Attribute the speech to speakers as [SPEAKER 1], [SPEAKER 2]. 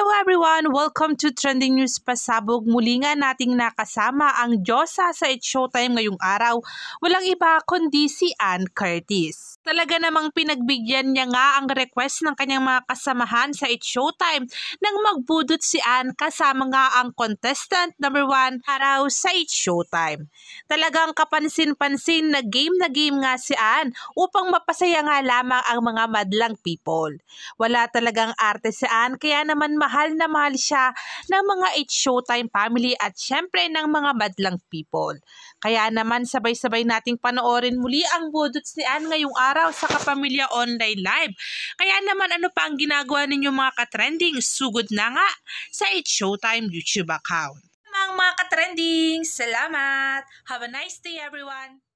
[SPEAKER 1] Hello everyone! Welcome to Trending News Pasabog. Muli nga nating nakasama ang Diyosa sa It's Showtime ngayong araw. Walang iba kundi si Ann Curtis. Talaga namang pinagbigyan niya nga ang request ng kanyang mga kasamahan sa It Showtime nang magbudot si Anne kasama nga ang contestant number 1 araw sa It Showtime. Talagang kapansin-pansin na game na game nga si Anne upang mapasaya nga lamang ang mga madlang people. Wala talagang arte si Anne kaya naman mahal na mahal siya ng mga It's Showtime family at syempre ng mga madlang people. Kaya naman sabay-sabay nating panoorin muli ang Budots ni Anne ngayong araw sa Kapamilya Online Live. Kaya naman ano pa ang ginagawa ninyo mga katrending? Sugod na nga sa It's Showtime YouTube account. Mga mga katrending, salamat! Have a nice day everyone!